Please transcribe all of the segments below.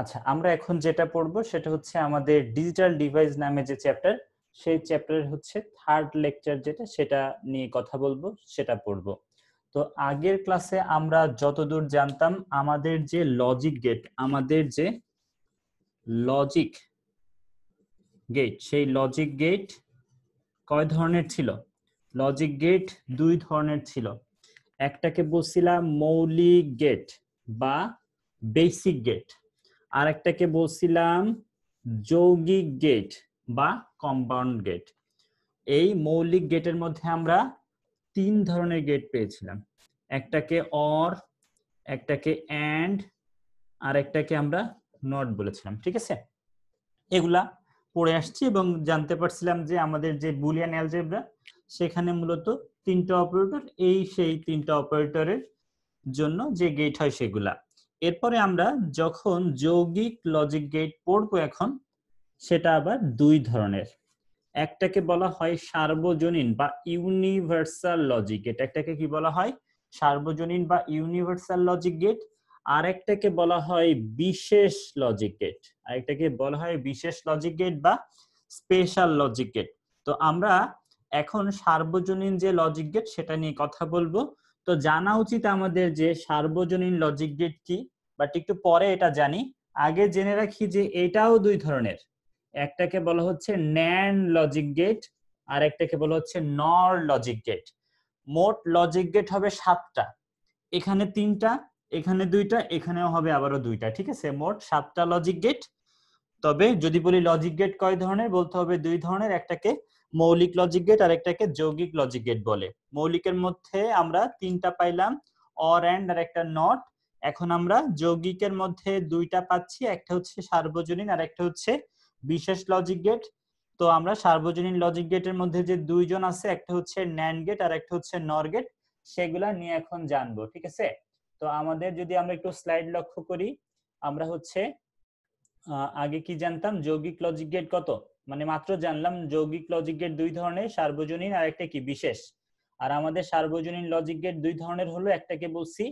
আচ্ছা আমরা এখন যেটা পড়ব সেটা হচ্ছে আমাদের ডিজিটাল ডিভাইস নামে যে চ্যাপ্টার সেই চ্যাপ্টারের হচ্ছে থার্ড লেকচার যেটা সেটা নিয়ে কথা বলবো সেটা পড়ব তো আগের ক্লাসে আমরা যতদূর জানতাম আমাদের যে লজিক গেট আমাদের যে লজিক গেট সেই লজিক গেট কয় ধরনের ছিল লজিক গেট দুই ধরনের ছিল একটাকে বলছিলাম মৌলিক গেট বা বেসিক গেট আরেকটাকে বলছিলাম যৌগিক গেট বা কম্পাউন্ড গেট এই মৌলিক গেটের মধ্যে আমরা তিন ধরনের গেট পেয়েছিলাম একটাকে অর একটাকে অ্যান্ড আর একটাকে আমরা নট বলেছিলাম ঠিক আছে এগুলা পড়ে আসছি এবং জানতে পারছিলাম যে আমাদের যে বুলিয়ান অ্যালজেব্রা সেখানে মূলত তিনটা অপারেটর এই সেই তিনটা অপারেটরের জন্য যে গেট হয় সেগুলা এরপরে আমরা যখন যৌগিক লজিক গেট পড়বো এখন সেটা আবার দুই ধরনের একটাকে বলা হয় সার্বজনীন বা ইউনিভার্সাল লজিক গেট একটাকে কি বলা হয় সার্বজনীন বা ইউনিভার্সাল লজিক গেট আর একটাকে বলা হয় বিশেষ লজিক গেট আরেকটাকে বলা হয় বিশেষ লজিক গেট বা স্পেশাল লজিক গেট তো আমরা এখন সার্বজনীন যে লজিক গেট সেটা নিয়ে কথা বলবো তো জানা উচিত আমাদের যে সার্বজনীন লজিক গেট কি বাট একটু পরে এটা জানি আগে জেনে রাখি যে এটাও দুই ধরনের একটাকে বলা হচ্ছে ন্যান লজিক গেট আর একটাকে বলা হচ্ছে নর লজিক গেট মোট লজিক গেট হবে সাতটা এখানে তিনটা এখানে দুইটা এখানেও হবে আবারও দুইটা ঠিক আছে মোট সাতটা লজিক গেট তবে যদি বলি লজিক গেট কয় ধরনের বলতে হবে দুই ধরনের একটাকে মৌলিক লজিক গেট আর একটাকে যৌগিক লজিক গেট বলে মৌলিকের মধ্যে আমরা তিনটা পাইলাম অর অ্যান্ড আর একটা নট এখন আমরা যৌগিকের মধ্যে দুইটা পাচ্ছি একটা হচ্ছে সার্বজনীন আর একটা হচ্ছে বিশেষ লজিক গেট তো আমরা সার্বজনীন লজিক গেটের মধ্যে যে দুইজন আছে একটা হচ্ছে ন্যান্ড গেট আর একটা হচ্ছে নর গেট সেগুলা নিয়ে এখন জানবো ঠিক আছে তো আমাদের যদি আমরা একটু স্লাইড লক্ষ্য করি আমরা হচ্ছে আগে কি জানতাম যৌগিক লজিক গেট কত মানে মাত্র জানলাম যৌগিক লজিক গেট দুই ধরনের সার্বজনীন আর একটা কি বিশেষ আর আমাদের সার্বজনীন লজিক গেট দুই ধরনের হলো একটাকে বলছি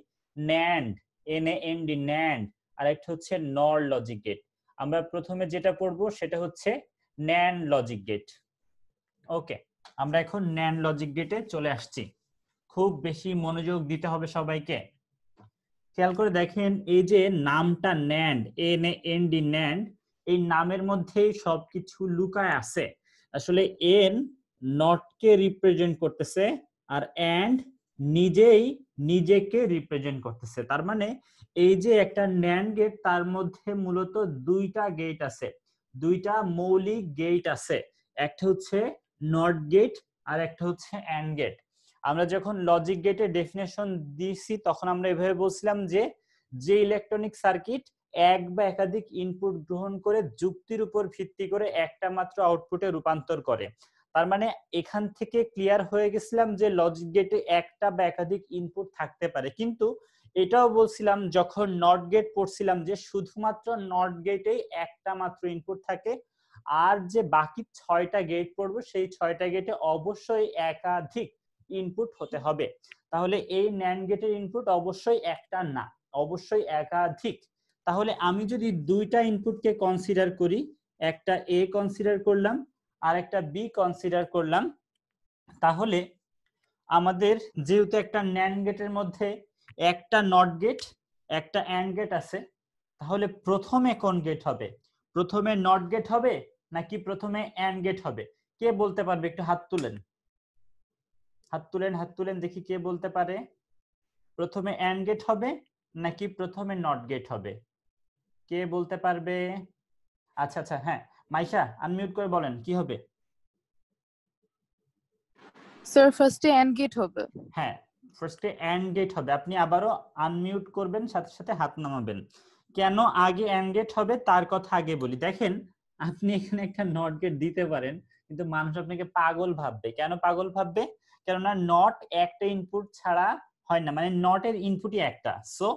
NAND N A N D NAND আর একটা হচ্ছে নর লজিক গেট আমরা প্রথমে যেটা পড়বো সেটা হচ্ছে ন্যান্ড লজিক গেট ওকে আমরা এখন ন্যান্ড লজিক গেটে চলে আসছি খুব বেশি মনোযোগ দিতে হবে সবাইকে খেয়াল করে দেখেন এই যে নামটা NAND N A N D NAND এই নামের মধ্যেই সবকিছু লুকায় আছে আসলে এন নটকে রিপ্রেজেন্ট করতেছে আর অ্যান্ড নিজেই নিজেকে রিপ্রেজেন্ট করতেছে তার মানে এই যে একটা ন্যান্ড গেট তার মধ্যে মূলত দুইটা গেট আছে দুইটা মৌলিক গেট আছে একটা হচ্ছে নট গেট আর একটা হচ্ছে অ্যান্ড গেট আমরা যখন লজিক গেটের ডেফিনেশন দিছি তখন আমরা এভাবে বলছিলাম যে যে ইলেকট্রনিক সার্কিট এক বা একাধিক ইনপুট গ্রহণ করে যুক্তির উপর ভিত্তি করে একটা মাত্র আউটপুটে রূপান্তর করে তার মানে এখান থেকে ক্লিয়ার হয়ে গেছিলাম যে লজিক গেটে একটা বা একাধিক ইনপুট থাকতে পারে কিন্তু এটাও বলছিলাম যখন নট গেট পড়ছিলাম যে শুধুমাত্র নট গেটেই একটা মাত্র ইনপুট থাকে আর যে বাকি ছয়টা গেট পড়বো সেই ছয়টা গেটে অবশ্যই একাধিক ইনপুট হতে হবে তাহলে এই ন্যান গেটের ইনপুট অবশ্যই একটা না অবশ্যই একাধিক তাহলে আমি যদি দুইটা ইনপুটকে কনসিডার করি একটা এ কনসিডার করলাম আর একটা বি কনসিডার করলাম তাহলে আমাদের যেহেতু একটা ন্যান গেটের মধ্যে একটা নট গেট একটা অ্যান্ড গেট আছে তাহলে প্রথমে কোন গেট হবে প্রথমে নট গেট হবে নাকি প্রথমে অ্যান্ড গেট হবে কে বলতে পারবে একটু হাত তুলেন হাত তুলেন হাত তুলেন দেখি কে বলতে পারে প্রথমে অ্যান্ড গেট হবে নাকি প্রথমে নট গেট হবে কে বলতে পারবে আচ্ছা আচ্ছা হ্যাঁ মাইশা আনমিউট করে বলেন কি হবে স্যার ফার্স্টে এন্ড গেট হবে হ্যাঁ ফার্স্টে এন্ড গেট হবে আপনি আবারও আনমিউট করবেন সাথে সাথে হাত নামাবেন কেন আগে এন্ড গেট হবে তার কথা আগে বলি দেখেন আপনি এখানে একটা নট গেট দিতে পারেন কিন্তু মানুষ আপনাকে পাগল ভাববে কেন পাগল ভাববে কেননা নট একটা ইনপুট ছাড়া হয় না মানে নটের ইনপুটই একটা সো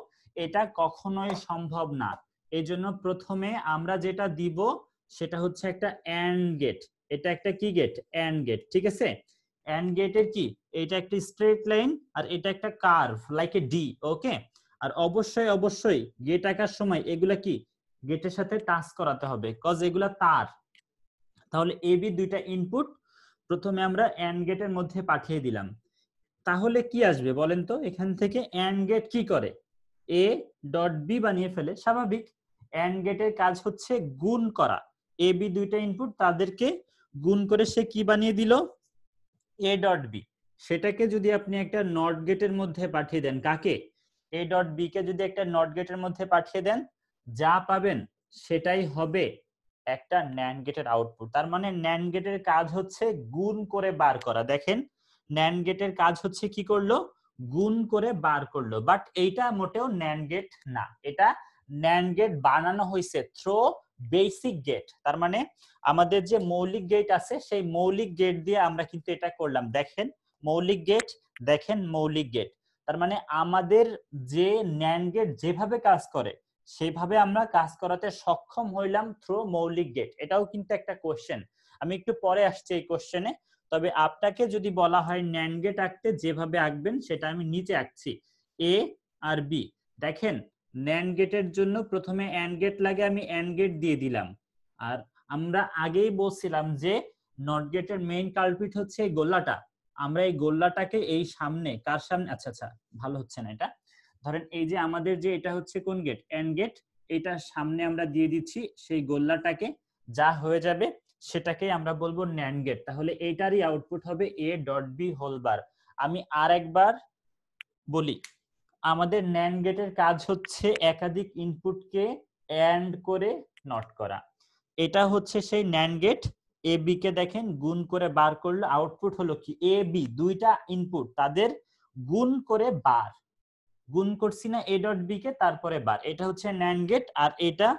এটা কখনোই সম্ভব না এই জন্য প্রথমে আমরা যেটা দিব সেটা হচ্ছে একটা অ্যান্ড গেট এটা একটা কি গেট অ্যান্ড গেট ঠিক আছে অ্যান্ড গেটের কি এটা একটা স্ট্রেট লাইন আর এটা একটা curve like a D okay আর অবশ্যই অবশ্যই গেট আঁকার সময় এগুলা কি গেটের সাথে টাচ করাতে হবে কজ এগুলা তার তাহলে এবি দুইটা ইনপুট প্রথমে আমরা অ্যান্ড গেটের মধ্যে পাঠিয়ে দিলাম তাহলে কি আসবে বলেন তো এখান থেকে অ্যান্ড গেট কি করে এ ডট বি বানিয়ে ফেলে স্বাভাবিক এন্ড গেটের কাজ হচ্ছে গুণ করা এ বি দুইটা ইনপুট তাদেরকে গুণ করে সে কি বানিয়ে দিল এ ডট বি সেটাকে যদি আপনি একটা নট গেটের মধ্যে পাঠিয়ে দেন কাকে এ ডট বি কে যদি একটা নট গেটের মধ্যে পাঠিয়ে দেন যা পাবেন সেটাই হবে একটা ন্যান গেটের আউটপুট তার মানে ন্যান গেটের কাজ হচ্ছে গুণ করে বার করা দেখেন ন্যান গেটের কাজ হচ্ছে কি করলো গুণ করে বার করলো বাট এইটা মোটেও ন্যান গেট না এটা ন্যান গেট বানানো হয়েছে থ্রো বেসিক গেট তার মানে আমাদের যে মৌলিক গেট আছে সেই মৌলিক গেট দিয়ে আমরা কিন্তু এটা করলাম দেখেন মৌলিক গেট দেখেন মৌলিক গেট তার মানে আমাদের যে ন্যান্ড গেট যেভাবে কাজ করে সেভাবে আমরা কাজ করাতে সক্ষম হইলাম থ্রো মৌলিক গেট এটাও কিন্তু একটা কোশ্চেন আমি একটু পরে আসছি এই কোশ্চেনে তবে আপনাকে যদি বলা হয় ন্যান গেট আঁকতে যেভাবে আঁকবেন সেটা আমি নিচে আঁকছি এ আর বি দেখেন ন্যান্ড গেটের জন্য প্রথমে অ্যান্ড গেট লাগে আমি অ্যান্ড গেট দিয়ে দিলাম আর আমরা আগেই বলছিলাম যে নট গেটের মেইন কালপিট হচ্ছে এই গোল্লাটা আমরা এই গোল্লাটাকে এই সামনে কার সামনে আচ্ছা আচ্ছা ভালো হচ্ছে না এটা ধরেন এই যে আমাদের যে এটা হচ্ছে কোন গেট অ্যান্ড গেট এটা সামনে আমরা দিয়ে দিচ্ছি সেই গোল্লাটাকে যা হয়ে যাবে সেটাকে আমরা বলবো ন্যান্ড গেট তাহলে এইটারই আউটপুট হবে এ ডট বি হোলবার আমি আর একবার বলি আমাদের ন্যান গেটের কাজ হচ্ছে একাধিক ইনপুটকে অ্যান্ড করে নট করা এটা হচ্ছে সেই ন্যান গেট এ বি কে দেখেন গুণ করে বার করলে আউটপুট হলো কি এ বি দুইটা ইনপুট তাদের গুণ করে বার গুণ করছি না এ ডট বি কে তারপরে বার এটা হচ্ছে ন্যান গেট আর এটা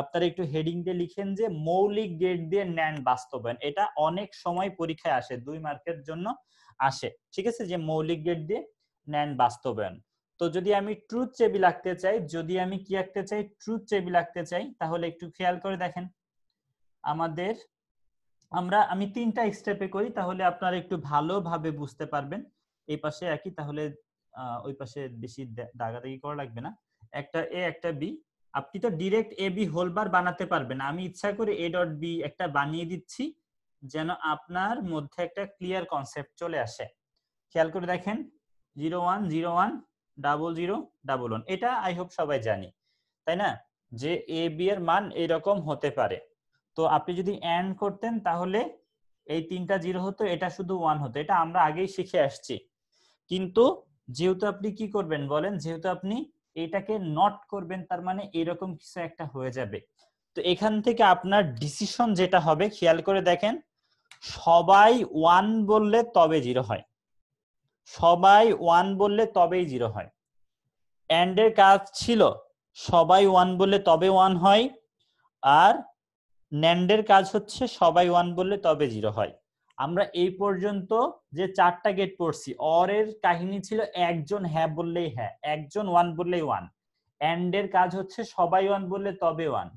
আপনারা একটু হেডিং দিয়ে লিখেন যে মৌলিক গেট দিয়ে ন্যান বাস্তবায়ন এটা অনেক সময় পরীক্ষায় আসে দুই মার্কের জন্য আসে ঠিক আছে যে মৌলিক গেট দিয়ে ন্যান বাস্তবায়ন তো যদি আমি ট্রুথ টেবিল আঁকতে চাই যদি আমি কি আঁকতে চাই ট্রুথ টেবিল আঁকতে চাই তাহলে একটু খেয়াল করে দেখেন আমাদের আমরা আমি তিনটা স্টেপে করি তাহলে আপনারা একটু ভালোভাবে বুঝতে পারবেন এই পাশে একই তাহলে ওই পাশে বেশি দাগাদাগি করা লাগবে না একটা এ একটা বি আপনি তো ডিরেক্ট এ বি হোলবার বানাতে পারবেন আমি ইচ্ছা করে এ ডট বি একটা বানিয়ে দিচ্ছি যেন আপনার মধ্যে একটা ক্লিয়ার কনসেপ্ট চলে আসে খেয়াল করে দেখেন zero one zero one double zero double one এটা আই হোপ সবাই জানি তাই না যে এ বি এর মান এরকম হতে পারে তো আপনি যদি অ্যান্ড করতেন তাহলে এই তিনটা জিরো হতো এটা শুধু ওয়ান হতো এটা আমরা আগেই শিখে আসছি কিন্তু যেহেতু আপনি কি করবেন বলেন যেহেতু আপনি এটাকে নট করবেন তার মানে এরকম কিছু একটা হয়ে যাবে তো এখান থেকে আপনার ডিসিশন যেটা হবে খেয়াল করে দেখেন সবাই ওয়ান বললে তবে জিরো হয় সবাই ওয়ান বললে তবেই জিরো হয় অ্যান্ড এর কাজ ছিল সবাই ওয়ান বললে তবে ওয়ান হয় আর ন্যান্ডের কাজ হচ্ছে সবাই ওয়ান বললে তবে জিরো হয় আমরা এই পর্যন্ত যে চারটা গেট পড়ছি অর এর কাহিনী ছিল একজন হ্যাঁ বললেই হ্যাঁ একজন ওয়ান বললেই ওয়ান অ্যান্ড এর কাজ হচ্ছে সবাই ওয়ান বললে তবে ওয়ান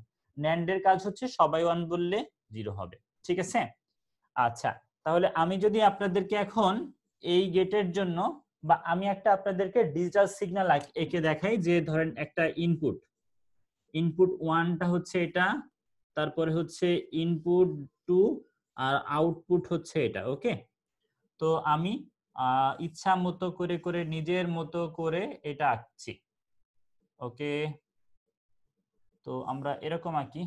ন্যান্ড এর কাজ হচ্ছে সবাই ওয়ান বললে জিরো হবে ঠিক আছে আচ্ছা তাহলে আমি যদি আপনাদেরকে এখন এই গেটের জন্য বা আমি একটা আপনাদেরকে ডিজিটাল সিগন্যাল এঁকে দেখাই যে ধরেন একটা ইনপুট ইনপুট ওয়ানটা হচ্ছে এটা তারপরে হচ্ছে ইনপুট টু আর আউটপুট হচ্ছে এটা ওকে তো আমি ইচ্ছা মতো করে করে নিজের মতো করে এটা আঁকছি ওকে তো আমরা এরকম আঁকি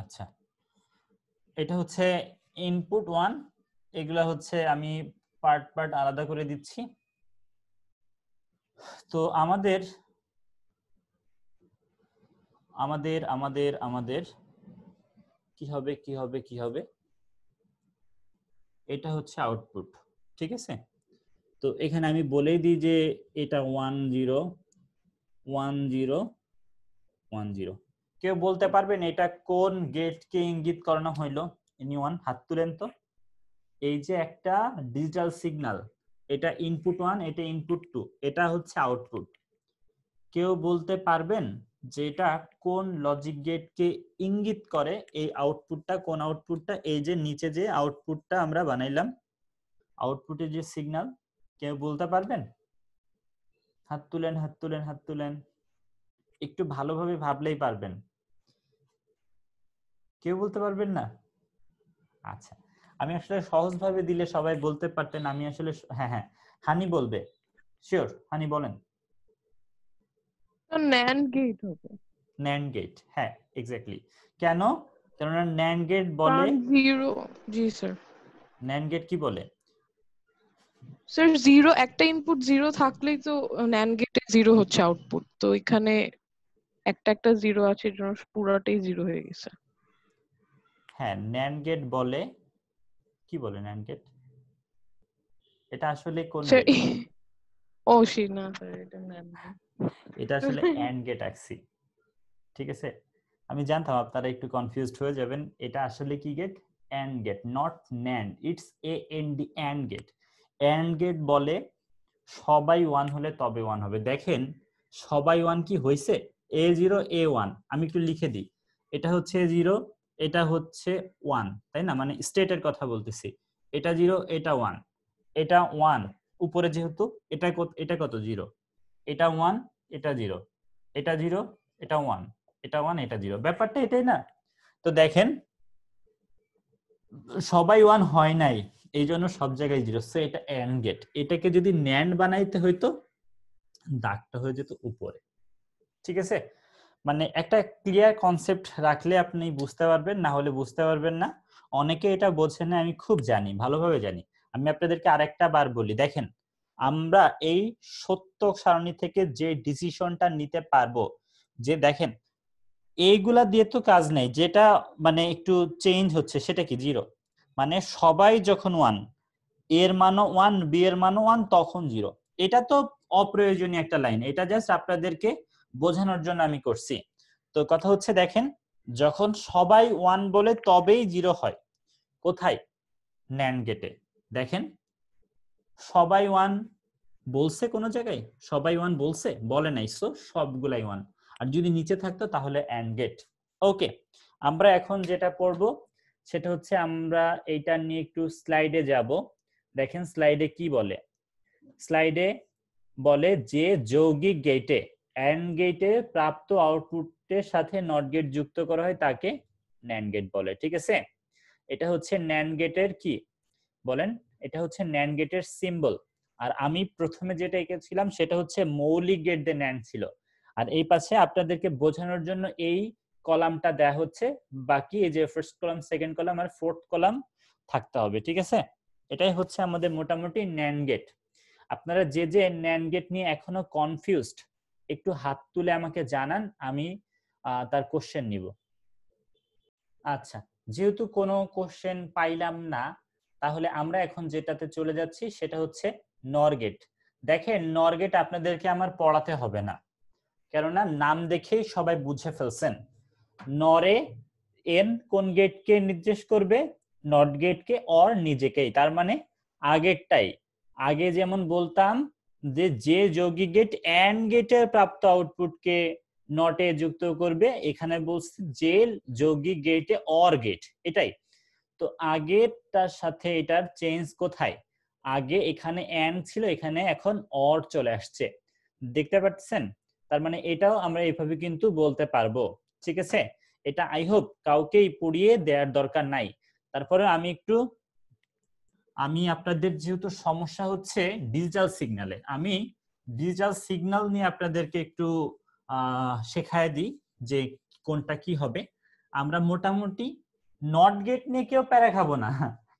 আচ্ছা এটা হচ্ছে ইনপুট ওয়ান এগুলা হচ্ছে আমি পার্ট পার্ট আলাদা করে দিচ্ছি তো আমাদের আমাদের আমাদের আমাদের কি হবে কি হবে কি হবে এটা হচ্ছে আউটপুট ঠিক আছে তো এখানে আমি বলে দিই যে এটা one zero one zero one zero কেউ বলতে পারবেন এটা কোন গেটকে ইঙ্গিত করানো হইলো এনি ওয়ান হাত তুলেন তো এই যে একটা ডিজিটাল সিগনাল এটা ইনপুট ওয়ান এটা ইনপুট টু এটা হচ্ছে আউটপুট কেউ বলতে পারবেন যে এটা কোন লজিক গেটকে ইঙ্গিত করে এই আউটপুটটা কোন আউটপুটটা এই যে নিচে যে আউটপুটটা আমরা বানাইলাম আউটপুটে যে সিগনাল কেউ বলতে পারবেন হাত তুলেন হাত তুলেন হাত তুলেন একটু ভালোভাবে ভাবলেই পারবেন কেউ বলতে পারবেন না আচ্ছা আমি আসলে সহজভাবে দিলে সবাই বলতে পারতেন আমি আসলে হ্যাঁ হ্যাঁ হানি বলবে শিওর হানি বলেন ন্যান্ড গেট হবে ন্যান্ড গেট হ্যাঁ এক্স্যাক্টলি কেন কেননা ন্যান্ড গেট বলে জিরো জি স্যার ন্যান্ড গেট কি বলে স্যার জিরো একটা ইনপুট জিরো থাকলেই তো ন্যান্ড গেটে জিরো হচ্ছে আউটপুট তো এখানে একটা একটা জিরো আছে এর জন্য পুরোটাই জিরো হয়ে গেছে হ্যাঁ ন্যান্ড গেট বলে কি বলেন অ্যান্ডেট এটা আসলে কোন ও শি না এটা এটা আসলে অ্যান্ড গেট অ্যাক্সি ঠিক আছে আমি জানতাম আপনারা একটু কনফিউজড হয়ে যাবেন এটা আসলে কি gate AND gate NOT NAND it's A N D AND gate AND gate বলে সবাই ওয়ান হলে তবে ওয়ান হবে দেখেন সবাই ওয়ান কি হয়েছে এ জিরো এ ওয়ান আমি একটু লিখে দিই এটা হচ্ছে এ জিরো এটা হচ্ছে ওয়ান তাই না মানে স্টেটের কথা বলতেছি এটা জিরো এটা ওয়ান এটা ওয়ান উপরে যেহেতু এটা এটা কত জিরো এটা ওয়ান এটা জিরো এটা জিরো এটা ওয়ান এটা ওয়ান এটা জিরো ব্যাপারটা এটাই না তো দেখেন সবাই ওয়ান হয় নাই এই জন্য সব জায়গায় জিরো সো এটা অ্যান্ড গেট এটাকে যদি ন্যান্ড বানাইতে হইতো দাগটা হয়ে যেত উপরে ঠিক আছে মানে একটা ক্লিয়ার কনসেপ্ট রাখলে আপনি বুঝতে পারবেন না হলে বুঝতে পারবেন না অনেকে এটা বোঝে না আমি খুব জানি ভালোভাবে জানি আমি আপনাদেরকে আরেকটা বার বলি দেখেন আমরা এই সত্য সারণী থেকে যে ডিসিশনটা নিতে পারবো যে দেখেন এইগুলা দিয়ে তো কাজ নেই যেটা মানে একটু চেঞ্জ হচ্ছে সেটা কি জিরো মানে সবাই যখন ওয়ান এর মানও ওয়ান বি এর মানও ওয়ান তখন জিরো এটা তো অপ্রয়োজনীয় একটা লাইন এটা জাস্ট আপনাদেরকে বোঝানোর জন্য আমি করছি তো কথা হচ্ছে দেখেন যখন সবাই ওয়ান বলে তবেই জিরো হয় কোথায় ন্যান্ড গেটে দেখেন সবাই ওয়ান বলছে কোনো জায়গায় সবাই ওয়ান বলছে বলে নাই সো সবগুলাই ওয়ান আর যদি নিচে থাকতো তাহলে অ্যান্ড গেট ওকে আমরা এখন যেটা পড়ব সেটা হচ্ছে আমরা এইটা নিয়ে একটু স্লাইডে যাব দেখেন স্লাইডে কি বলে স্লাইডে বলে যে যৌগিক গেটে অ্যান্ড গেটে প্রাপ্ত আউটপুটের সাথে নট গেট যুক্ত করা হয় তাকে ন্যান গেট বলে ঠিক আছে এটা হচ্ছে ন্যান গেটের কি বলেন এটা হচ্ছে ন্যান গেটের সিম্বল আর আমি প্রথমে যেটা এঁকেছিলাম সেটা হচ্ছে মৌলিক গেট দিয়ে ন্যান ছিল আর এই পাশে আপনাদেরকে বোঝানোর জন্য এই কলামটা দেয়া হচ্ছে বাকি এই যে ফার্স্ট কলাম সেকেন্ড কলাম আর ফোর্থ কলাম থাকতে হবে ঠিক আছে এটাই হচ্ছে আমাদের মোটামুটি ন্যান গেট আপনারা যে যে ন্যান গেট নিয়ে এখনো কনফিউজড একটু হাত তুলে আমাকে জানান আমি তার কোশ্চেন নিব আচ্ছা যেহেতু কোনো কোশ্চেন পাইলাম না তাহলে আমরা এখন যেটাতে চলে যাচ্ছি সেটা হচ্ছে নরগেট দেখেন নরগেট আপনাদেরকে আমার পড়াতে হবে না কেননা নাম দেখেই সবাই বুঝে ফেলছেন নরে এন কোন গেটকে নির্দেশ করবে নট গেটকে অর নিজেকেই তার মানে আগেরটাই আগে যেমন বলতাম যে যে যৌগিক গেট অ্যান্ড গেটের প্রাপ্ত আউটপুটকে নটে যুক্ত করবে এখানে বলছি যে যৌগিক গেটে অর গেট এটাই তো আগেরটার সাথে এটার চেঞ্জ কোথায় আগে এখানে অ্যান ছিল এখানে এখন অর চলে আসছে দেখতে পাচ্ছেন তার মানে এটাও আমরা এইভাবে কিন্তু বলতে পারবো ঠিক আছে এটা আই হোপ কাউকেই পড়িয়ে দেওয়ার দরকার নাই তারপরে আমি একটু আমি আপনাদের যেহেতু সমস্যা হচ্ছে ডিজিটাল সিগনালে আমি ডিজিটাল সিগনাল নিয়ে আপনাদেরকে একটু শেখায় দিই যে কোনটা কি হবে আমরা মোটামুটি নট গেট নিয়ে কেউ প্যারা খাবো না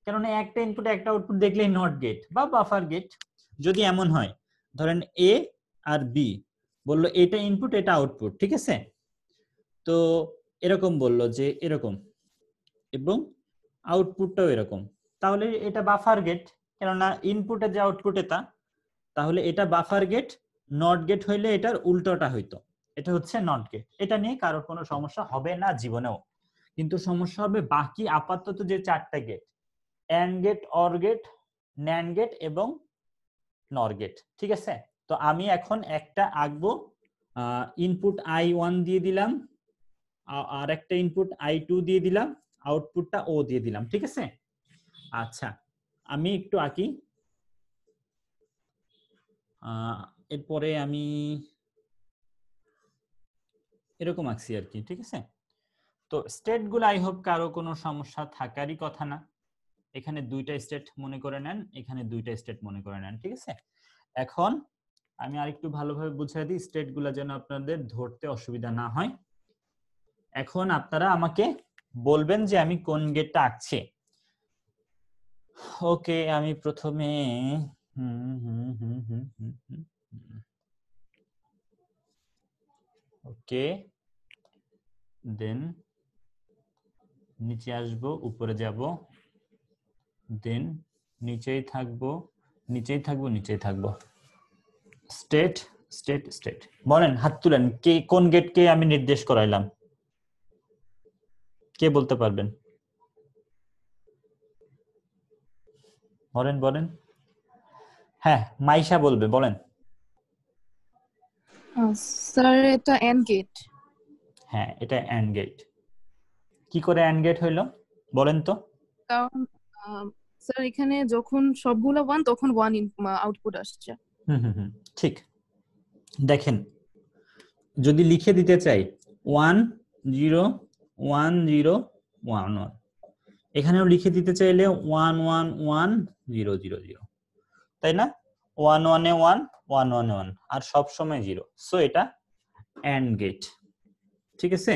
কেননা একটা ইনপুট একটা আউটপুট দেখলেই নট গেট বা বাফার গেট যদি এমন হয় ধরেন এ আর বি বলল এটা ইনপুট এটা আউটপুট ঠিক আছে তো এরকম বলল যে এরকম এবং আউটপুটটাও এরকম তাহলে এটা বাফার গেট কেননা ইনপুটে যে আউটপুট এটা তাহলে এটা বাফার গেট নট গেট হইলে এটার উল্টোটা হইতো এটা হচ্ছে নট গেট এটা নিয়ে কারোর কোনো সমস্যা হবে না জীবনেও কিন্তু সমস্যা হবে বাকি আপাতত যে চারটা gate AND gate OR gate NAND gate এবং নর গেট ঠিক আছে তো আমি এখন একটা আঁকবো ইনপুট আই ওয়ান দিয়ে দিলাম আর একটা ইনপুট আই টু দিয়ে দিলাম আউটপুটটা ও দিয়ে দিলাম ঠিক আছে আচ্ছা আমি একটু আঁকি এরপরে আমি এরকম আঁকছি আর কি ঠিক আছে তো স্টেটগুলো আই হোপ কারো কোনো সমস্যা থাকারই কথা না এখানে দুইটা স্টেট মনে করে নেন এখানে দুইটা স্টেট মনে করে নেন ঠিক আছে এখন আমি আরেকটু ভালোভাবে বুঝিয়ে দিই স্টেটগুলো যেন আপনাদের ধরতে অসুবিধা না হয় এখন আপনারা আমাকে বলবেন যে আমি কোন গেটটা আঁকছি ওকে আমি প্রথমে ওকে দেন নিচে আসব উপরে যাব দেন নিচেই থাকব নিচেই থাকব নিচেই থাকব স্টেট স্টেট স্টেট বলেন হাত তুলেন কে কোন গেটকে আমি নির্দেশ করাইলাম কে বলতে পারবেন বলেন বলেন হ্যাঁ মাইশা বলবে বলেন স্যার এটা এন্ড গেট হ্যাঁ এটা এন্ড গেট কি করে এন্ড গেট হইলো বলেন তো কারণ স্যার এখানে যখন সবগুলো ওয়ান তখন ওয়ান আউটপুট আসছে হুম হুম ঠিক দেখেন যদি লিখে দিতে চাই one zero one zero one one এখানেও লিখে দিতে চাইলে one one one zero zero zero তাই না one one A one one one one আর সবসময় জিরো সো এটা অ্যান্ড গেট ঠিক আছে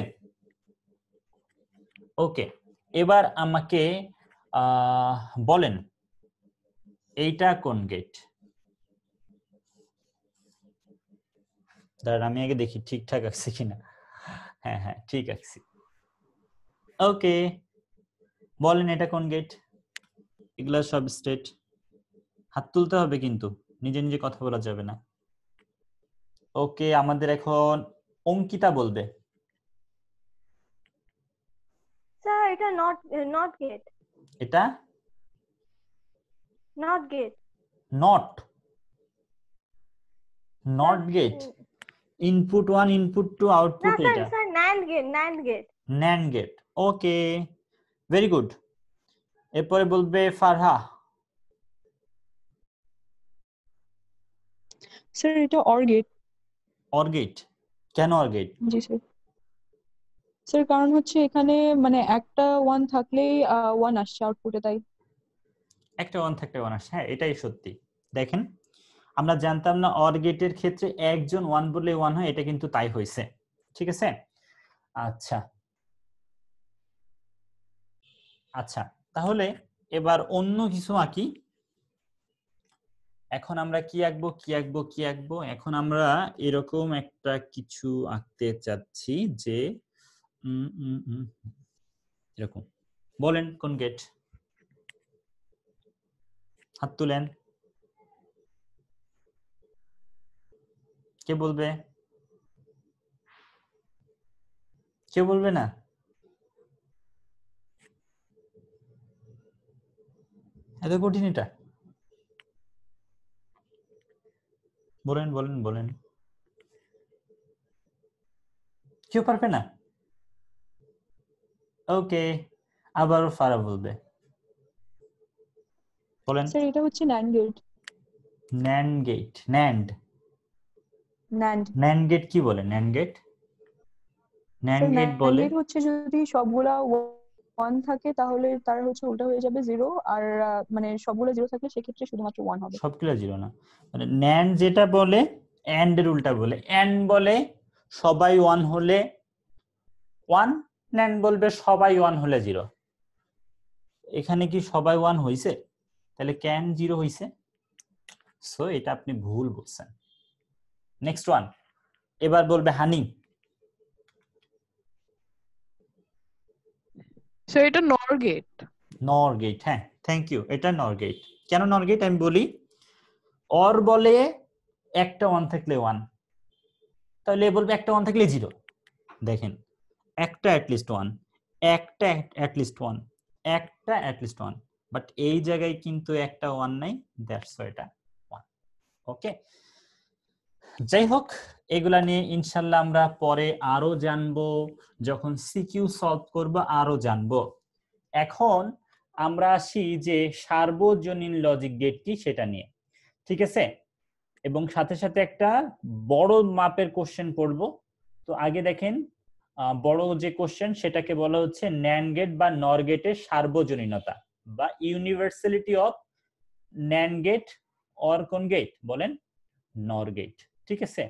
ওকে এবার আমাকে বলেন এইটা কোন গেট দাঁড়ান আমি আগে দেখি ঠিকঠাক আছে কিনা হ্যাঁ হ্যাঁ ঠিক আছে ওকে বলেন এটা কোন গেট এগুলো সব স্টেট হাত তুলতে হবে কিন্তু নিজে নিজে কথা বলা যাবে না ওকে আমাদের এখন অঙ্কিতা বলবে স্যার এটা নট নট গেট এটা NOT gate NOT NOT gate input one input two output এটা sir NAND gate NAND gate NAND gate okay very good এরপরে বলবে ফারহা স্যার এটা অরগেট অরগেট কেন অরগেট জি স্যার স্যার কারণ হচ্ছে এখানে মানে একটা ওয়ান থাকলেই ওয়ান আসছে আউটপুটে তাই একটা ওয়ান থাকলে ওয়ান আসছে হ্যাঁ এটাই সত্যি দেখেন আমরা জানতাম না অর গেটের ক্ষেত্রে একজন ওয়ান বললে ওয়ান হয় এটা কিন্তু তাই হয়েছে ঠিক আছে আচ্ছা আচ্ছা তাহলে এবার অন্য কিছু আঁকি এখন আমরা কি আঁকবো কি আঁকবো কি আঁকবো এখন আমরা এরকম একটা কিছু আঁকতে চাচ্ছি যে এরকম বলেন কোন গেট হাত তুলেন কে বলবে কে বলবে না এত কঠিন এটা বলেন বলেন বলেন কেউ পারবে না ওকে আবার ফারা বলবে বলেন স্যার এটা হচ্ছে NAND gate NAND gate NAND NAND NAND gate কি বলে ন্যান্ড গেট ন্যান গেট বলে হচ্ছে যদি সবগুলা ওয়ান থাকে তাহলে তার হচ্ছে উল্টা হয়ে যাবে জিরো আর মানে সবগুলো জিরো থাকলে সেক্ষেত্রে শুধুমাত্র ওয়ান হবে সবগুলো জিরো না মানে ন্যান যেটা বলে অ্যান্ড এর উল্টা বলে এন্ড বলে সবাই ওয়ান হলে ওয়ান ন্যান বলবে সবাই ওয়ান হলে জিরো এখানে কি সবাই ওয়ান হইছে তাহলে ক্যান জিরো হইছে সো এটা আপনি ভুল বলছেন নেক্সট ওয়ান এবার বলবে হানি সো এটা নরগেট নরগেট হ্যাঁ থ্যাংক ইউ এটা নরগেট কেন নরগেট আমি বলি অর বলে একটা ওয়ান থাকলে ওয়ান তাহলে বলবে একটা ওয়ান থাকলে জিরো দেখেন একটা অ্যাট লিস্ট ওয়ান একটা অ্যাটলিস্ট ওয়ান একটা অ্যাট লিস্ট ওয়ান বাট এই জায়গায় কিন্তু একটা ওয়ান নাই দ্যাটস এটা ওয়ান ওকে যাই হোক এগুলা নিয়ে ইনশাল্লাহ আমরা পরে আরো জানবো যখন সিকিউ সলভ করব আরো জানবো এখন আমরা আসি যে সার্বজনীন লজিক গেট কি সেটা নিয়ে ঠিক আছে এবং সাথে সাথে একটা বড় মাপের কোশ্চেন পড়ব তো আগে দেখেন বড় যে কোশ্চেন সেটাকে বলা হচ্ছে ন্যান গেট বা নর গেটের সার্বজনীনতা বা universality of NAND gate OR কোন গেট বলেন নর গেট ঠিক আছে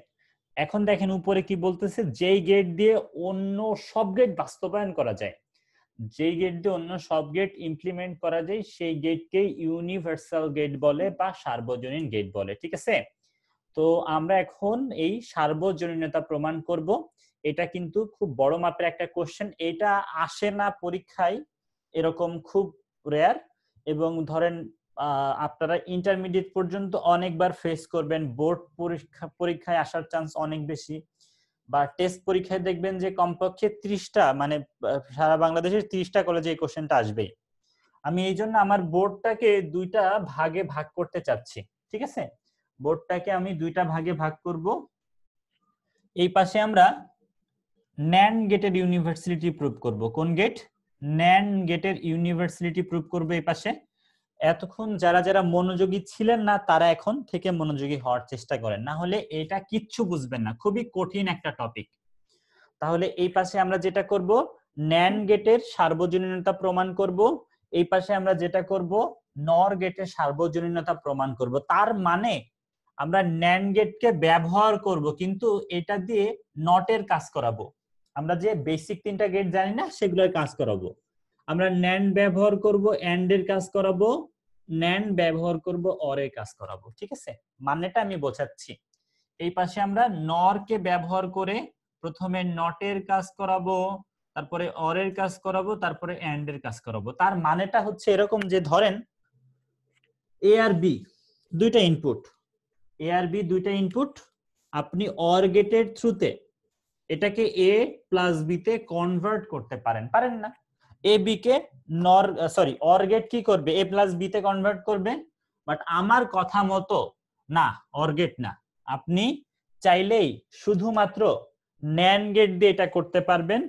এখন দেখেন উপরে কি বলতেছে যেই গেট দিয়ে অন্য সব গেট বাস্তবায়ন করা যায় যেই গেট দিয়ে অন্য সব গেট ইমপ্লিমেন্ট করা যায় সেই গেটকে ইউনিভার্সাল গেট বলে বা সার্বজনীন গেট বলে ঠিক আছে তো আমরা এখন এই সার্বজনীনতা প্রমাণ করব এটা কিন্তু খুব বড় মাপের একটা কোশ্চেন এটা আসে না পরীক্ষায় এরকম খুব রেয়ার এবং ধরেন আপনারা ইন্টারমিডিয়েট পর্যন্ত অনেকবার ফেস করবেন বোর্ড পরীক্ষা পরীক্ষায় আসার চান্স অনেক বেশি বা টেস্ট পরীক্ষায় দেখবেন যে কমপক্ষে ত্রিশটা মানে সারা বাংলাদেশের ত্রিশটা কলেজে এই কোশ্চেনটা আসবে আমি এই জন্য আমার বোর্ডটাকে দুইটা ভাগে ভাগ করতে চাচ্ছি ঠিক আছে বোর্ডটাকে আমি দুইটা ভাগে ভাগ করব এই পাশে আমরা ন্যান গেটের ইউনিভার্সিটি প্রুভ করব কোন গেট ন্যান গেটের ইউনিভার্সিটি প্রুভ করব এই পাশে এতক্ষণ যারা যারা মনোযোগী ছিলেন না তারা এখন থেকে মনোযোগী হওয়ার চেষ্টা করেন না হলে এটা কিচ্ছু বুঝবেন না খুবই কঠিন একটা টপিক তাহলে এই পাশে আমরা যেটা করব ন্যান গেটের সার্বজনীনতা প্রমাণ করব এই পাশে আমরা যেটা করব নর গেটের সার্বজনীনতা প্রমাণ করব তার মানে আমরা ন্যান গেটকে ব্যবহার করব কিন্তু এটা দিয়ে নটের কাজ করাবো আমরা যে বেসিক তিনটা গেট জানি না সেগুলোর কাজ করাবো আমরা ন্যান ব্যবহার করব এন্ড এর কাজ করাবো ন্যান ব্যবহার করব এ কাজ করাবো ঠিক আছে মানেটা আমি বোঝাচ্ছি এই পাশে আমরা নরকে ব্যবহার করে প্রথমে নটের কাজ করাবো তারপরে অরের কাজ করাবো তারপরে এন্ড এর কাজ করাবো তার মানেটা হচ্ছে এরকম যে ধরেন এ আর বি দুইটা ইনপুট এ আর বি দুইটা ইনপুট আপনি অর গেটের থ্রুতে এটাকে এ প্লাস বিতে কনভার্ট করতে পারেন পারেন না এ বি কে নর সরি অর কি করবে এ প্লাস বি তে কনভার্ট করবে বাট আমার কথা মতো না অর না আপনি চাইলেই শুধুমাত্র ন্যান গেট দিয়ে এটা করতে পারবেন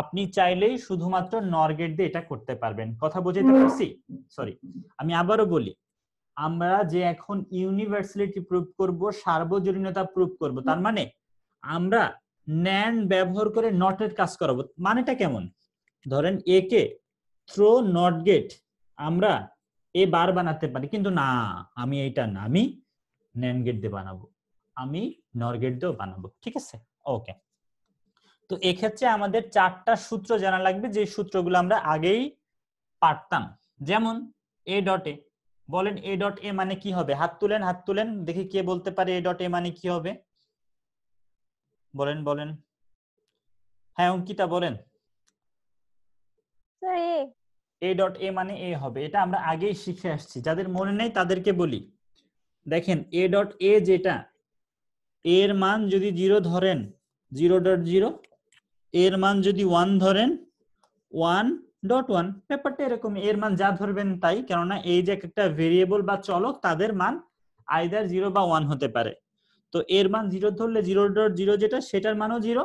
আপনি চাইলেই শুধুমাত্র নরগেট দিয়ে এটা করতে পারবেন কথা বুঝাইতে পারছি সরি আমি আবারও বলি আমরা যে এখন ইউনিভার্সালিটি প্রুফ করব সার্বজনীনতা প্রুফ করব তার মানে আমরা ন্যান ব্যবহার করে নটের কাজ করাবো মানেটা কেমন ধরেন এ কে থ্রো নট গেট আমরা এ বার বানাতে পারি কিন্তু না আমি এইটা না আমি ন্যান গেট দিয়ে বানাবো আমি নর গেট দিয়েও বানাবো ঠিক আছে ওকে তো এক্ষেত্রে আমাদের চারটা সূত্র জানা লাগবে যে সূত্রগুলো আমরা আগেই পারতাম যেমন এ ডট এ বলেন এ ডট এ মানে কি হবে হাত তুলেন হাত তুলেন দেখি কে বলতে পারে এ ডট এ মানে কি হবে বলেন বলেন হ্যাঁ অঙ্কিতা বলেন এ এ ডট এ মানে এ হবে এটা আমরা আগেই শিখে আসছি যাদের মনে নেই তাদেরকে বলি দেখেন এ ডট এ যেটা এর মান যদি জিরো ধরেন জিরো ডট জিরো এর মান যদি ওয়ান ধরেন ওয়ান ডট ওয়ান ব্যাপারটা এরকম এর মান যা ধরবেন তাই কেননা এই যে একটা ভেরিয়েবল বা চলক তাদের মান আইদার জিরো বা ওয়ান হতে পারে তো এর মান জিরো ধরলে জিরো ডট জিরো যেটা সেটার মানও জিরো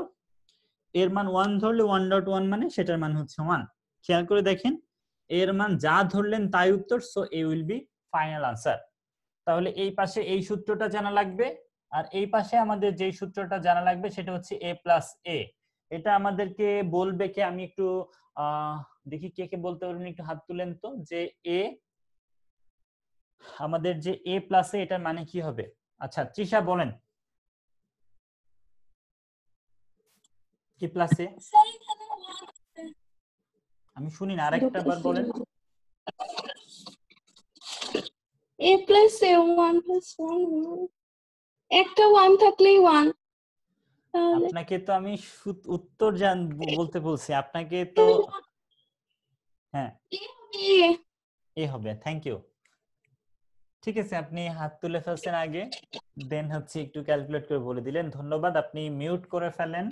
এর মান ওয়ান ধরলে ওয়ান ডট ওয়ান মানে সেটার মান হচ্ছে ওয়ান খেয়াল করে দেখেন এর মান যা ধরলেন তাই উত্তর so A will be final answer তাহলে এই পাশে এই সূত্রটা জানা লাগবে আর এই পাশে আমাদের যে সূত্রটা জানা লাগবে সেটা হচ্ছে এ প্লাস এ এটা আমাদেরকে বলবে কে আমি একটু দেখি কে কে বলতে পারবেন একটু হাত তুলেন তো যে এ আমাদের যে এ প্লাস এ এটার মানে কি হবে আচ্ছা তৃষা বলেন কি প্লাস এ আমি শুনি না আরেকটা বার বলেন a plus a 1 plus 1 একটা 1 থাকলেই 1 আপনাকে তো আমি উত্তর জান বলতে বলছি আপনাকে তো হ্যাঁ এ হবে থ্যাংক ইউ ঠিক আছে আপনি হাত তুলে ফেলছেন আগে দেন হচ্ছে একটু ক্যালকুলেট করে বলে দিলেন ধন্যবাদ আপনি মিউট করে ফেলেন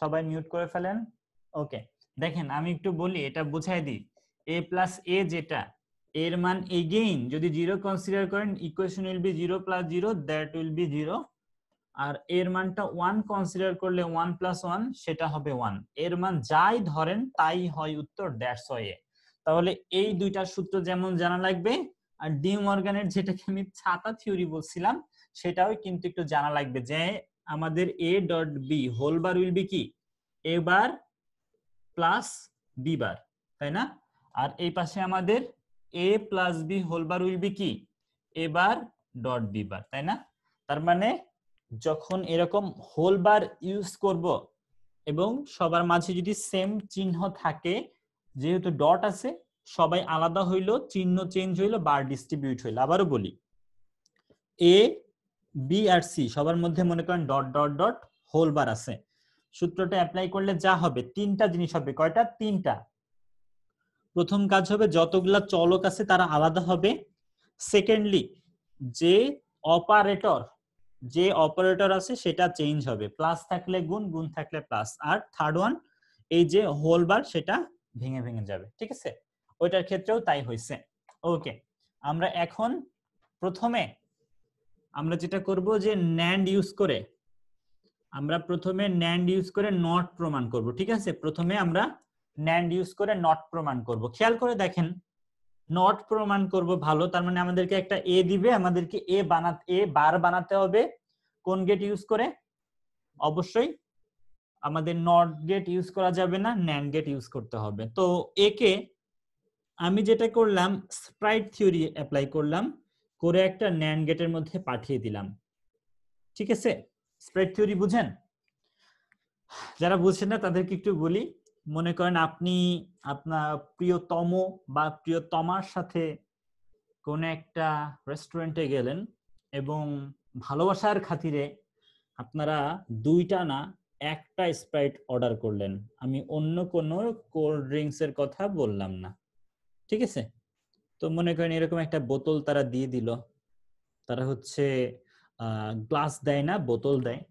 সবাই মিউট করে ফেলেন ওকে দেখেন আমি একটু বলি এটা বুঝাই দিই এ প্লাস এ যেটা এর মান এগেইন যদি জিরো কনসিডার করেন equation will be zero plus zero that will be zero আর এর মানটা ওয়ান কনসিডার করলে ওয়ান প্লাস ওয়ান সেটা হবে ওয়ান এর মান যাই ধরেন তাই হয় উত্তর দ্যাটস এ তাহলে এই দুইটা সূত্র যেমন জানা লাগবে আর ডি মর্গানের যেটাকে আমি ছাতা থিওরি বলছিলাম সেটাও কিন্তু একটু জানা লাগবে যে আমাদের A dot B whole bar will be কি এবার প্লাস বি বার তাই না আর এই পাশে আমাদের A plus B whole bar will be কি এ বার ডট বি বার তাই না তার মানে যখন এরকম হোলবার ইউজ করব এবং সবার মাঝে যদি সেম চিহ্ন থাকে যেহেতু ডট আছে সবাই আলাদা হইল চিহ্ন চেঞ্জ হইল বার ডিস্ট্রিবিউট হইলো আবারও বলি এ বি আর সি সবার মধ্যে মনে করেন ডট ডট ডট হোলবার আছে সূত্রটা অ্যাপ্লাই করলে যা হবে তিনটা জিনিস হবে কয়টা তিনটা প্রথম কাজ হবে যতগুলা চলক আছে তারা আলাদা হবে সেকেন্ডলি যে অপারেটর যে অপারেটর আছে সেটা চেঞ্জ হবে প্লাস থাকলে গুণ গুণ থাকলে প্লাস আর থার্ড ওয়ান এই যে হোল বার সেটা ভেঙে ভেঙে যাবে ঠিক আছে ওইটার ক্ষেত্রেও তাই হয়েছে ওকে আমরা এখন প্রথমে আমরা যেটা করব যে ন্যান্ড ইউজ করে আমরা প্রথমে ন্যান্ড ইউজ করে নট প্রমাণ করব ঠিক আছে প্রথমে আমরা ন্যান্ড ইউজ করে নট প্রমাণ করব খেয়াল করে দেখেন নট প্রমাণ করব ভালো তার মানে আমাদেরকে একটা এ দিবে আমাদেরকে এ বানাতে এ বার বানাতে হবে কোন গেট ইউজ করে অবশ্যই আমাদের নট গেট ইউজ করা যাবে না ন্যান্ড গেট ইউজ করতে হবে তো একে আমি যেটা করলাম স্প্রাইট থিওরি অ্যাপ্লাই করলাম করে একটা ন্যান্ড গেটের মধ্যে পাঠিয়ে দিলাম ঠিক আছে স্প্রেড থিওরি বুঝেন যারা বুঝছেন না তাদেরকে একটু বলি মনে করেন আপনি আপনার প্রিয়তম বা প্রিয়তমার সাথে কোনো একটা রেস্টুরেন্টে গেলেন এবং ভালোবাসার খাতিরে আপনারা দুইটা না একটা স্প্রাইট অর্ডার করলেন আমি অন্য কোনো কোল্ড ড্রিঙ্কসের কথা বললাম না ঠিক আছে তো মনে করেন এরকম একটা বোতল তারা দিয়ে দিল তারা হচ্ছে গ্লাস দেয় না বোতল দেয়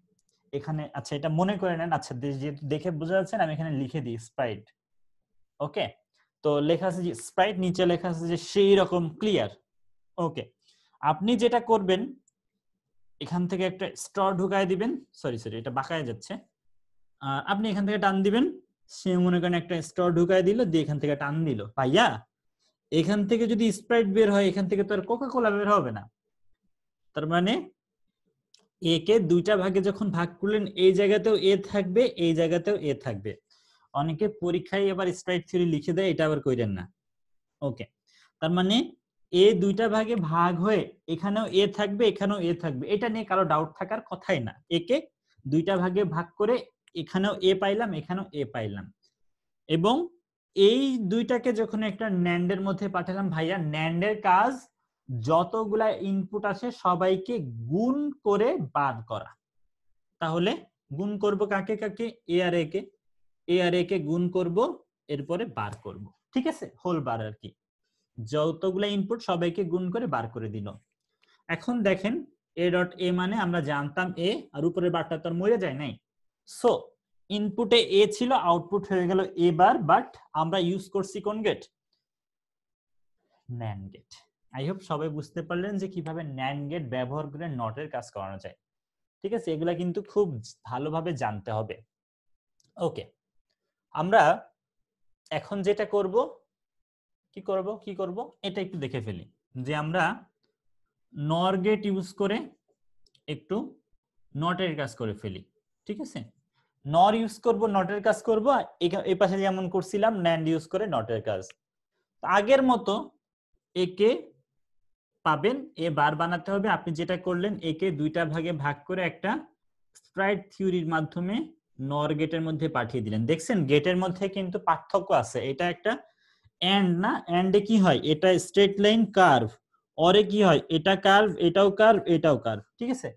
এখানে আচ্ছা এটা মনে করে নেন আচ্ছা যেহেতু দেখে বোঝা যাচ্ছে আমি এখানে লিখে দিই স্প্রাইট ওকে তো লেখা আছে যে স্প্রাইট নিচে লেখা আছে যে সেই রকম ক্লিয়ার ওকে আপনি যেটা করবেন এখান থেকে একটা স্টর ঢুকায় দিবেন সরি সরি এটা বাঁকায় যাচ্ছে আপনি এখান থেকে টান দিবেন সে মনে করেন একটা স্টর ঢুকায় দিল দিয়ে এখান থেকে টান দিল ভাইয়া এখান থেকে যদি স্প্রাইট বের হয় এখান থেকে তো আর কোকা কোলা বের হবে না তার মানে এ কে দুইটা ভাগে যখন ভাগ করলেন এই জায়গাতেও এ থাকবে এই জায়গাতেও এ থাকবে অনেকে পরীক্ষায় এবার স্ট্রাইট থিওরি লিখে দেয় এটা আবার কইরেন না ওকে তার মানে এ দুইটা ভাগে ভাগ হয়ে এখানেও এ থাকবে এখানেও এ থাকবে এটা নিয়ে কারো ডাউট থাকার কথাই না একে দুইটা ভাগে ভাগ করে এখানেও এ পাইলাম এখানেও এ পাইলাম এবং এই দুইটাকে যখন একটা ন্যান্ডের মধ্যে পাঠালাম ভাইয়া ন্যান্ডের কাজ যতগুলা ইনপুট আছে সবাইকে গুণ করে বাদ করা তাহলে গুণ করব কাকে কাকে এ আর এ কে এ আর এ কে গুণ করব এরপরে বার করব ঠিক আছে হোল বার আর কি যতগুলা ইনপুট সবাইকে গুণ করে বার করে দিল এখন দেখেন এ ডট এ মানে আমরা জানতাম এ আর উপরের বারটা তো আর মরে যায় নাই সো ইনপুটে এ ছিল আউটপুট হয়ে গেল এ বার বাট আমরা ইউজ করছি কোন gate NAND gate I hope সবাই বুঝতে পারলেন যে কিভাবে ন্যান গেট ব্যবহার করে নটের কাজ করানো যায় ঠিক আছে এগুলা কিন্তু খুব ভালোভাবে জানতে হবে ওকে আমরা এখন যেটা করব কি করব কি করব এটা একটু দেখে ফেলি যে আমরা নর গেট ইউজ করে একটু নটের কাজ করে ফেলি ঠিক আছে নর ইউজ করব নটের কাজ করব এই পাশে যেমন করছিলাম ন্যান্ড ইউজ করে নটের কাজ আগের মতো একে পাবেন এ বার বানাতে হবে আপনি যেটা করলেন একে দুইটা ভাগে ভাগ করে একটা স্প্রাইট থিওরির মাধ্যমে নর গেটের মধ্যে পাঠিয়ে দিলেন দেখছেন গেটের মধ্যে কিন্তু পার্থক্য আছে এটা একটা অ্যান্ড না অ্যান্ডে কি হয় এটা স্ট্রেট লাইন কার্ভ অরে কি হয় এটা কার্ভ এটাও কার্ভ এটাও কার্ভ ঠিক আছে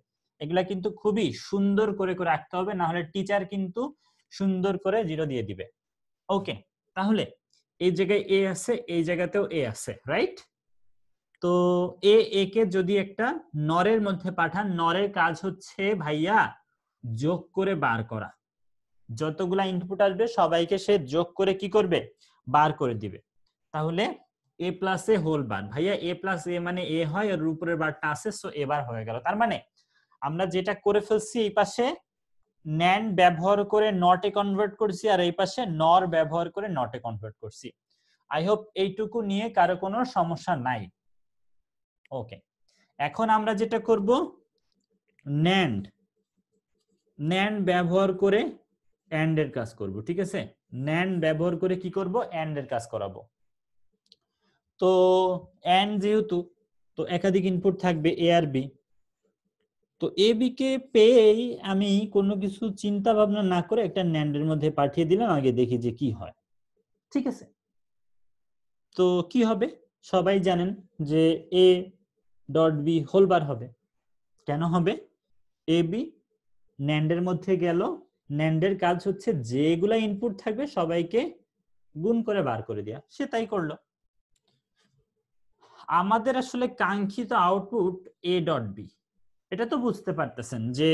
এগুলা কিন্তু খুবই সুন্দর করে করে রাখতে হবে না হলে টিচার কিন্তু সুন্দর করে জিরো দিয়ে দিবে ওকে তাহলে এই জায়গায় এ আছে এই জায়গাতেও এ আছে রাইট তো এ একে যদি একটা নরের মধ্যে পাঠান নরের কাজ হচ্ছে ভাইয়া যোগ করে বার করা যতগুলা ইনপুট আসবে সবাইকে সে যোগ করে কি করবে বার করে দিবে তাহলে এ প্লাস এ হোল বার ভাইয়া এ প্লাস এ মানে এ হয় আর উপরের বারটা আছে সো এবার হয়ে গেল তার মানে আমরা যেটা করে ফেলছি এই পাশে ন্যান ব্যবহার করে নটে কনভার্ট করছি আর এই পাশে নর ব্যবহার করে নটে কনভার্ট করছি আই হোপ এইটুকু নিয়ে কারো কোনো সমস্যা নাই ওকে এখন আমরা যেটা করব ন্যান্ড ন্যান্ড ব্যবহার করে অ্যান্ড এর কাজ করব ঠিক আছে ন্যান্ড ব্যবহার করে কি করব অ্যান্ড এর কাজ করাবো তো অ্যান্ড যেহেতু তো একাধিক ইনপুট থাকবে এ আর বি তো এ বিকে পেয়েই আমি কোনো কিছু চিন্তা ভাবনা না করে একটা ন্যান্ডের মধ্যে পাঠিয়ে দিলাম আগে দেখি যে কি হয় ঠিক আছে তো কি হবে সবাই জানেন যে A dot B whole bar হবে কেন হবে এ বি ন্যান্ডের মধ্যে গেল ন্যান্ডের কাজ হচ্ছে যেগুলা ইনপুট থাকবে সবাইকে গুণ করে বার করে দেওয়া সে তাই করলো আমাদের আসলে কাঙ্ক্ষিত আউটপুট এ ডট বি এটা তো বুঝতে পারতেছেন যে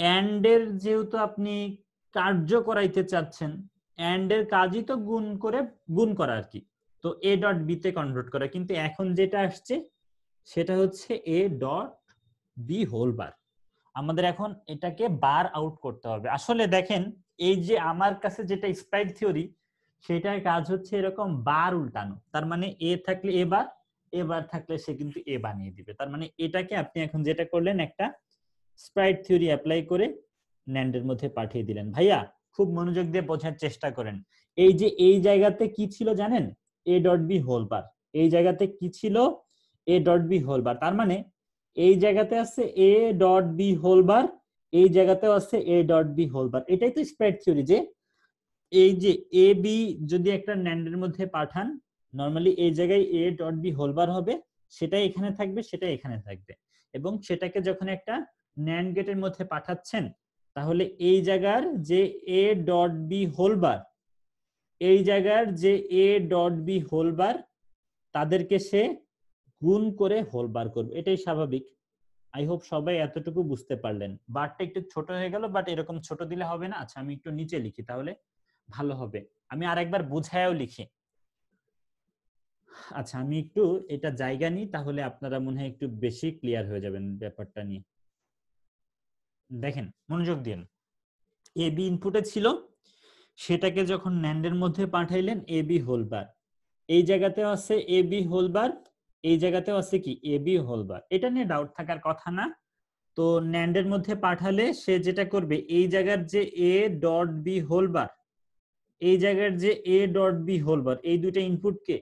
অ্যান্ডের যেহেতু আপনি কার্য করাইতে চাচ্ছেন অ্যান্ডের কাজই তো গুণ করে গুণ করা আর কি তো এ ডট বি তে কনভার্ট করা কিন্তু এখন যেটা আসছে সেটা হচ্ছে A dot B whole bar আমাদের এখন এটাকে বার আউট করতে হবে আসলে দেখেন এই যে আমার কাছে যেটা স্প্রাইট থিওরি সেটার কাজ হচ্ছে এরকম বার উল্টানো তার মানে এ থাকলে এ বার এ বার থাকলে সে কিন্তু এ বানিয়ে দিবে তার মানে এটাকে আপনি এখন যেটা করলেন একটা স্প্রাইট থিওরি অ্যাপ্লাই করে ন্যান্ডের মধ্যে পাঠিয়ে দিলেন ভাইয়া খুব মনোযোগ দিয়ে বোঝার চেষ্টা করেন এই যে এই জায়গাতে কি ছিল জানেন A dot B whole bar এই জায়গাতে কি ছিল A dot B whole bar তার মানে এই জায়গাতে আছে A dot B whole bar এই জায়গাতেও আছে A dot B whole bar এটাই তো স্প্রেড থিওরি যে এই যে এ বি যদি একটা ন্যান্ডের মধ্যে পাঠান নর্মালি এই জায়গায় A dot B whole bar হবে সেটাই এখানে থাকবে সেটাই এখানে থাকবে এবং সেটাকে যখন একটা ন্যান্ড গেটের মধ্যে পাঠাচ্ছেন তাহলে এই জায়গার যে A dot B whole bar এই জায়গার যে A dot B whole bar তাদেরকে সে গুণ করে হোল বার করবে এটাই স্বাভাবিক আই হোপ সবাই এতটুকু বুঝতে পারলেন বারটা একটু ছোট হয়ে গেল বাট এরকম ছোট দিলে হবে না আচ্ছা আমি একটু নিচে লিখি তাহলে ভালো হবে আমি আর একবার বুঝায়ও লিখি আচ্ছা আমি একটু এটা জায়গা নিই তাহলে আপনারা মনে হয় একটু বেশি ক্লিয়ার হয়ে যাবেন ব্যাপারটা নিয়ে দেখেন মনোযোগ দিন এ বি ইনপুটে ছিল সেটাকে যখন ন্যান্ডের মধ্যে পাঠাইলেন এ বি হোলবার এই জায়গাতে আছে এ বি হোলবার এই জায়গাতেও আছে কি এ বি হোল বার এটা নিয়ে ডাউট থাকার কথা না তো ন্যান্ডের মধ্যে পাঠালে সে যেটা করবে এই জায়গার যে A dot B whole bar এই জায়গার যে A dot B whole bar এই দুইটা ইনপুটকে